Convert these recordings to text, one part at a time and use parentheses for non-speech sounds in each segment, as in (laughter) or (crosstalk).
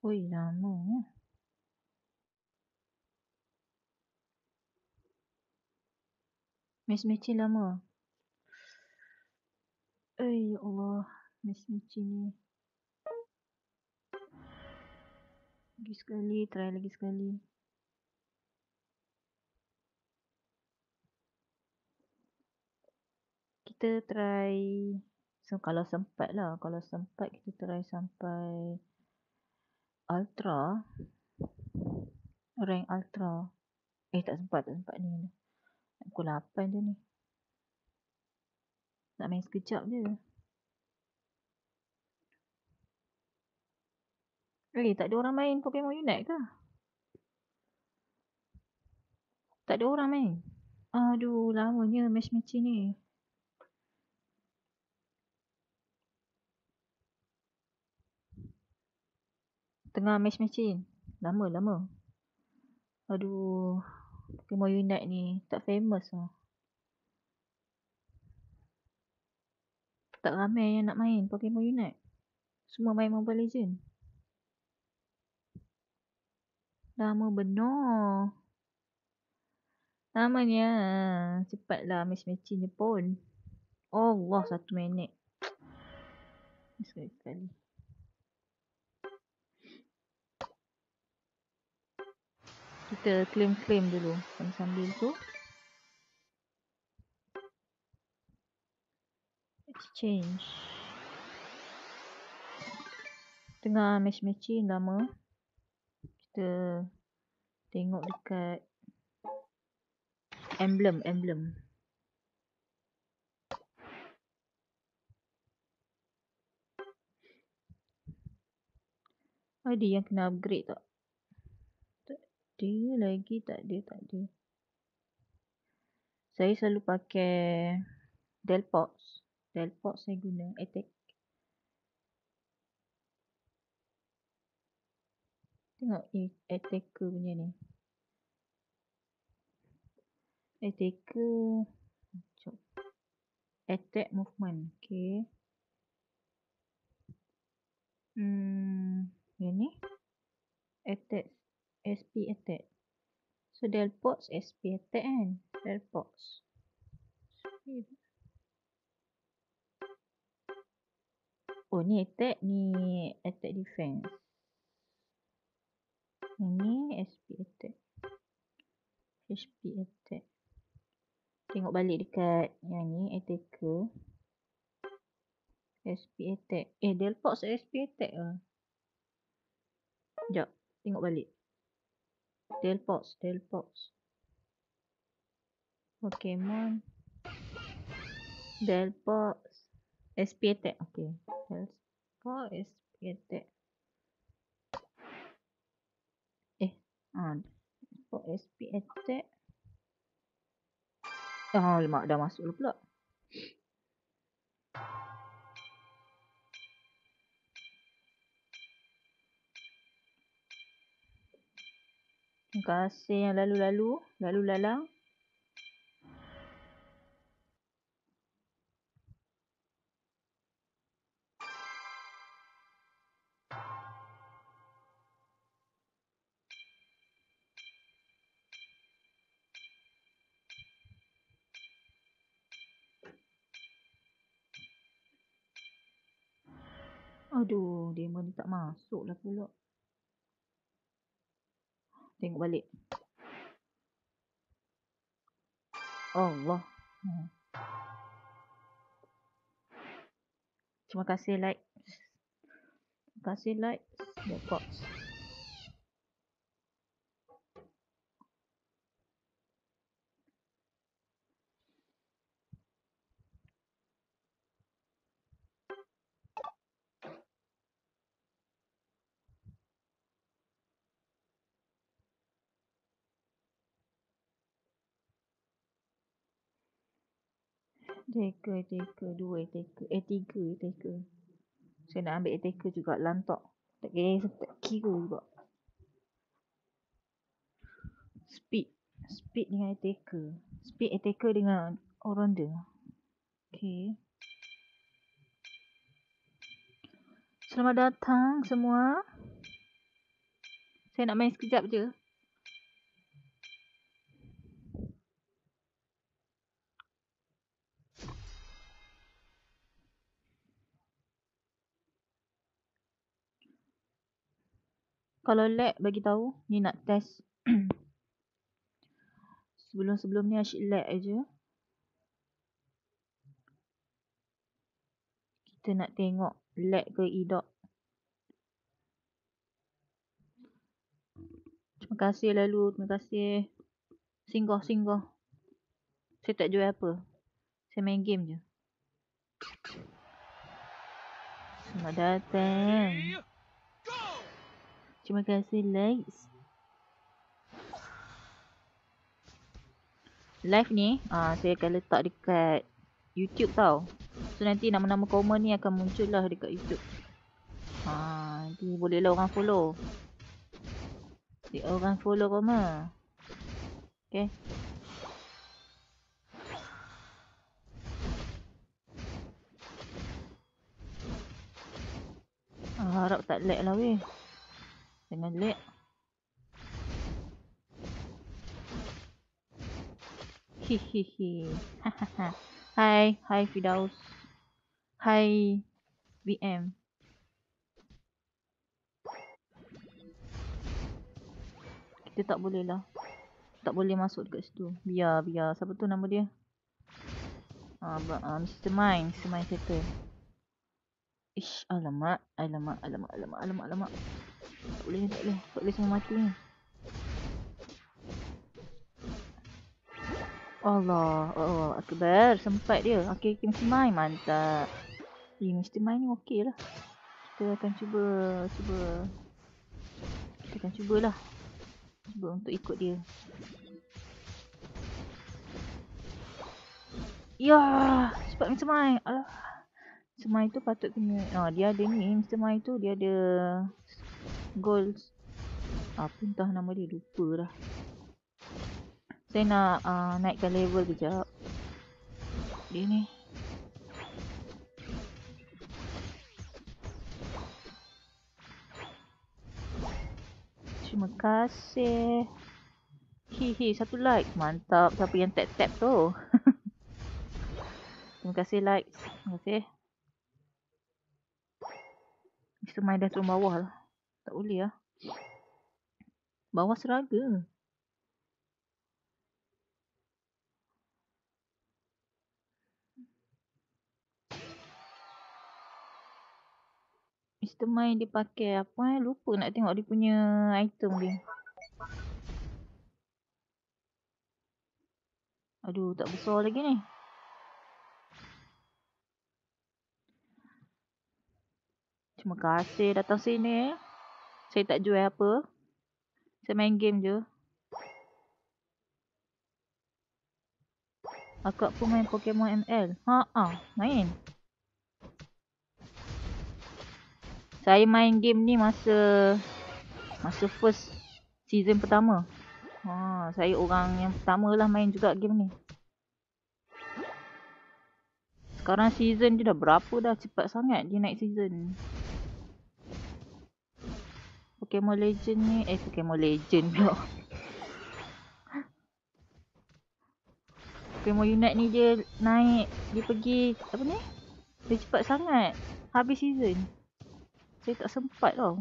不一样呢。Miss Michi lama. Eh, ya Allah. Miss Michi ni. Lagi sekali, try lagi sekali. Kita try. So, kalau sempat lah. Kalau sempat, kita try sampai ultra rank ultra eh tak sempat tak sempat ni Aku lapan je ni nak main sekejap je Eh, tak ada orang main Pokemon Unite ke? Tak ada orang main. Aduh, lamanya matchmatching ni. Tengah match machine. Lama lama. Aduh. Pokemon Unite ni tak famous lah. Tak ramai yang nak main Pokemon Unite. Semua main Mobile Legends. Lama benar. Namanya cepatlah match matching je pun. Allah satu minit. Sekali-sekali. kita claim-claim dulu sambil-sambil tu exchange tengah match-matching lama kita tengok dekat emblem emblem ada yang kena upgrade tak ada lagi tak ada tak ada saya selalu pakai Delpox Delpox saya guna attack tengok eh, attacker punya ni attacker Jom. attack movement ok hmm, ini ni attack SP attack. So del box SP attack kan. Del box. Oh ni attack ni attack defense. Ini SP attack. HP attack. Tengok balik dekat yang ni attacker. SP attack. Eh del box SP attack ah. Jap, tengok balik tail box tail box pokemon tail box sp attack okay tail box sp attack eh ah sp attack oh lemak dah masuk pula Muka yang lalu-lalu. Lalu-lalang. Aduh, dia pun tak masuk lah pulak. Tengok balik. Allah. Hmm. Terima kasih like. Terima kasih like. Box. Teka, teka, dua teka. Eh, tiga teka. Saya nak ambil teka juga, lantok. Tak kira, tak kira juga. Speed. Speed dengan teka. Speed teka dengan orang dia. Okay. Selamat datang semua. Saya nak main sekejap je. kalau lab bagi tahu ni nak test (clears throat) sebelum-sebelum ni asyik lab aje kita nak tengok lab ke idok terima kasih lalu terima kasih singgah singgah saya tak jual apa saya main game je selamat datang Terima kasih likes. Live ni uh, saya akan letak dekat YouTube tau. So nanti nama-nama komen ni akan muncul lah dekat YouTube. Ha, nanti bolehlah orang follow. Di orang follow koma. Okay. Ah, harap tak lag lah weh tenerle. Hihihi. Hai, hai Fidaus. Hai BM. Kita tak boleh lah. Tak boleh masuk dekat situ. Biar, biar. Siapa tu nama dia? Ah, uh, ah, Mr. Mine. Mr. Mine Settle. Ish, alamak. Alamak, alamak, alamak, alamak, alamak. Tak boleh, tak boleh. Tak boleh semua mati ni. Allah, oh, akbar. Sempat dia. Okay, kita mesti main. Mantap. Eh, mesti main ni okey lah. Kita akan cuba, cuba. Kita akan cubalah. Cuba untuk ikut dia. Ya, cepat Mr. Mai. Alah. Mr. Mai tu patut kena. Oh, dia ada ni. Mr. Mai tu dia ada goals apa entah nama dia lupa lah saya nak uh, naikkan level kejap dia ni terima kasih hihi satu like mantap siapa yang tap tap tu (laughs) terima kasih like terima kasih mister main dah turun bawah lah tak boleh lah. Bawa seraga. Mr. Mai dia pakai apa eh? Lupa nak tengok dia punya item dia. Aduh, tak besar lagi ni. Terima kasih datang sini eh. Saya tak jual apa. Saya main game je. Akak pun main Pokemon NL. Ha, ah, main. Saya main game ni masa... Masa first season pertama. Haa, saya orang yang pertama lah main juga game ni. Sekarang season dia dah berapa dah cepat sangat dia naik season Pokemon Legend ni Eh Pokemon Legend pula Pokemon Unite ni je naik Dia pergi apa ni Dia cepat sangat Habis season Saya tak sempat tau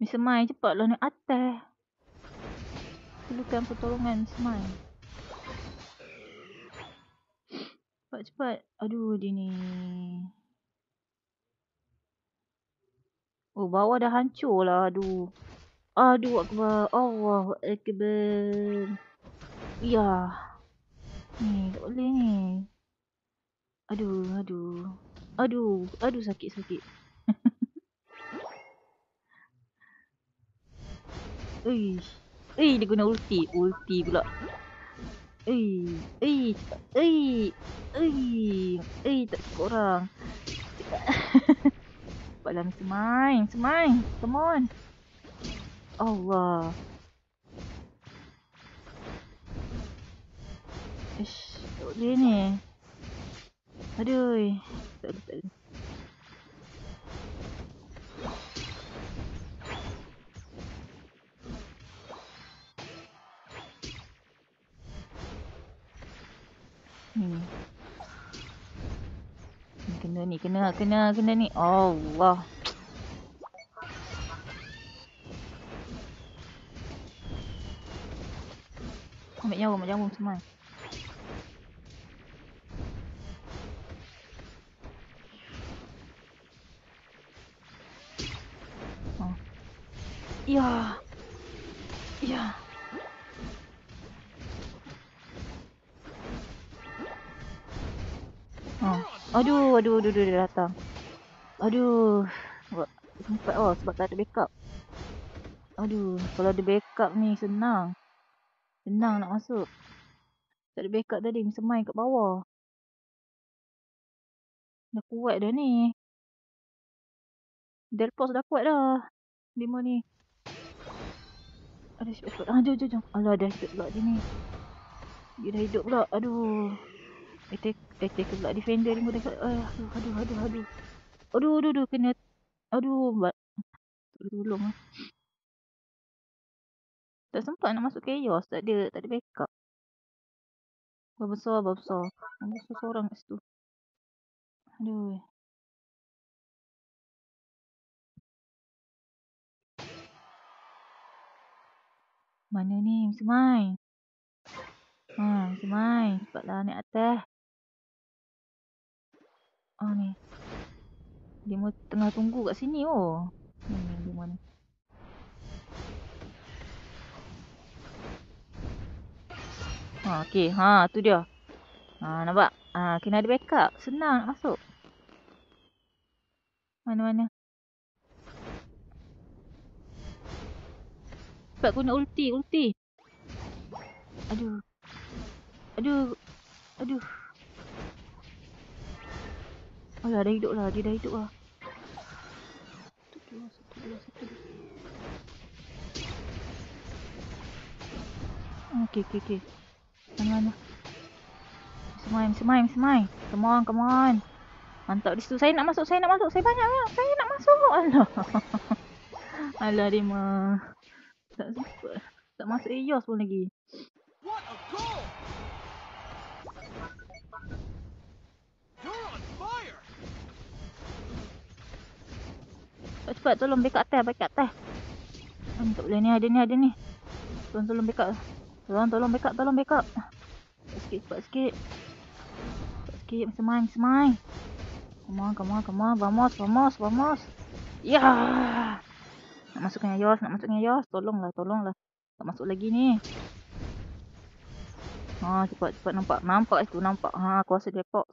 Mr. Mai cepat lah ni atas Perlukan pertolongan Mr. Cepat-cepat. Aduh dia ni. Oh bawah dah hancur lah. Aduh. Aduh akbar. Allah akbar. Ya. Ni tak boleh ni. Aduh. Aduh. Aduh. Aduh sakit-sakit. Ui. (laughs) Ui dia guna ulti. Ulti pula. Ulti Ui, ui, ui, ui, ui, tak cukup orang. (laughs) Balam semai, semai, come on. Allah. Ish, tak boleh ni. Aduh, tak boleh, tak boleh. Hmm. Kena ni, kena, kena, kena ni. Allah. Ambil jauh, ambil jauh semua. Oh. Yeah. Aduh, aduh, aduh, aduh, dia datang. Aduh. Buat sempat oh sebab tak ada backup. Aduh, kalau ada backup ni senang. Senang nak masuk. Tak ada backup tadi, mesti main kat bawah. Dah kuat dah ni. Delpos dah kuat dah. Demo ni. Ada shot. Ah, jom, jom, jom. Alah, ada shot pula dia ni. Dia dah hidup pula. Aduh attack attack pula defender ni dekat eh, aduh aduh aduh aduh aduh aduh aduh kena aduh tolong tolong tak sempat nak masuk chaos tak ada tak ada backup bab besar berapa besar ada seseorang kat situ aduh Mana ni? Mesti main. Haa, mesti main. Cepatlah naik atas ah, ni. Demo tengah tunggu kat sini oh. Hmm, demo ni. Ha, okey. Ha, tu dia. Ha, nampak? Ha, kena ada backup. Senang nak masuk. Mana-mana. Sebab guna ulti, ulti. Aduh. Aduh. Aduh. Oh dah, dah hidup lah. Dia dah hidup lah. Satu, dua, satu, dua, satu, dua. Okay, okay, okay. Tangan lah. Come on, come on. Mantap di situ. Saya nak masuk, saya nak masuk. Saya banyak lah. Saya nak masuk. (laughs) Alah. Alah, Rima. Tak sempat. Tak masuk Eos pun lagi. cepat tolong backup atas, backup atas. Kan, hmm, tak boleh ni, ada ni, ada ni. Tolong tolong backup. Tolong tolong backup, tolong backup. Cepat sikit, cepat sikit. Cepat sikit, macam main, macam main. Come on, come on, come on. Vamos, vamos, vamos. Ya. Yeah! Nak masukkan Yos, nak masukkan Yos. Tolonglah, tolonglah. Tak masuk lagi ni. Ha, cepat cepat nampak. Nampak itu nampak. Ha, kuasa depok.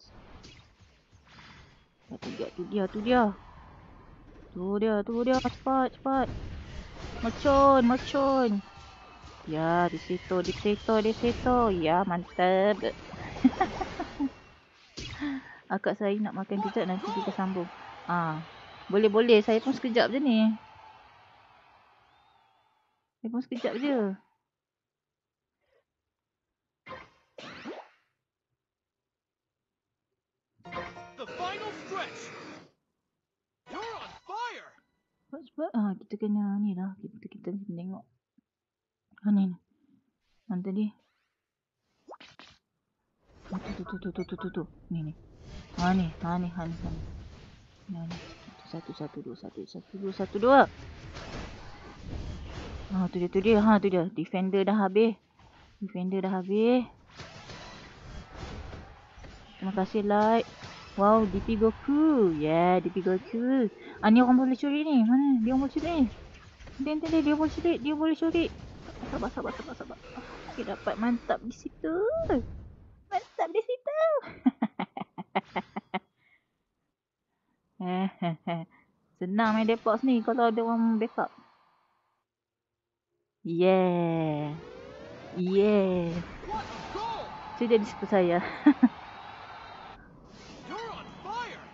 dia dia, tu dia, tu dia. Tu dia, tu dia. Cepat, cepat. Mercun, mercun. Ya, di situ, di situ, di situ. Ya, mantap. (laughs) Akak saya nak makan kejap nanti kita sambung. Ah, ha. boleh boleh saya pun sekejap je ni. Saya pun sekejap je. ah ha, kita kena ni lah kita kita kena tengok ha, ni nanti tadi tu, tu, tu tu tu tu tu tu ni ni ha ni ha ni ha ni ha ni ha ni satu satu dua satu satu, satu dua satu dua ha tu dia tu dia ha tu dia defender dah habis defender dah habis Terima kasih like Wow, DP Goku. Yeah, DP Goku. Ah, ni orang boleh curi ni. Mana? Dia orang boleh curi ni. Tidak, tidak, dia boleh curi. Dia boleh curi. Sabar, sabar, sabar, sabar. Okay, dapat mantap di situ. Mantap di situ. (laughs) Senang main depots ni kalau ada orang backup. Yeah. Yeah. Itu jadi sepul saya. (laughs)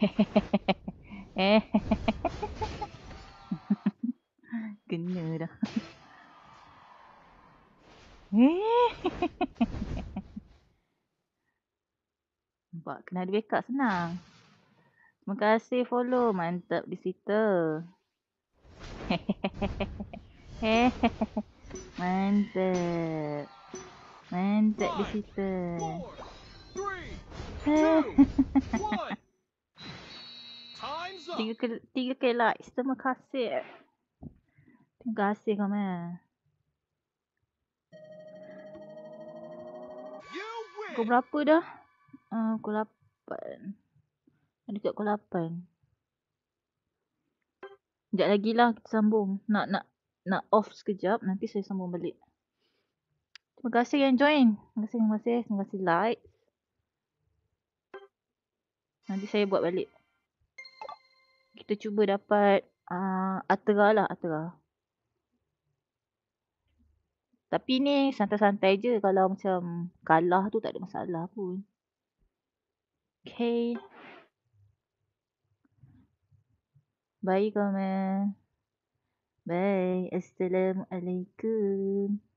Kena kena ada backup senang. Terima kasih follow. Mantap di situ. Mantap. Mantap di situ. (laughs) tiga ke tiga ke likes. Terima kasih. Eh. Terima kasih kau man. Kau berapa dah? Uh, ah, kau lapan. Ada kat pukul 8. Sekejap lagi lah kita sambung. Nak nak nak off sekejap. Nanti saya sambung balik. Terima kasih yang join. Terima kasih. Terima kasih. Terima kasih like. Nanti saya buat balik kita cuba dapat uh, Atera lah Atera. Tapi ni santai-santai je kalau macam kalah tu tak ada masalah pun. Okay. Bye komen. Bye. Assalamualaikum.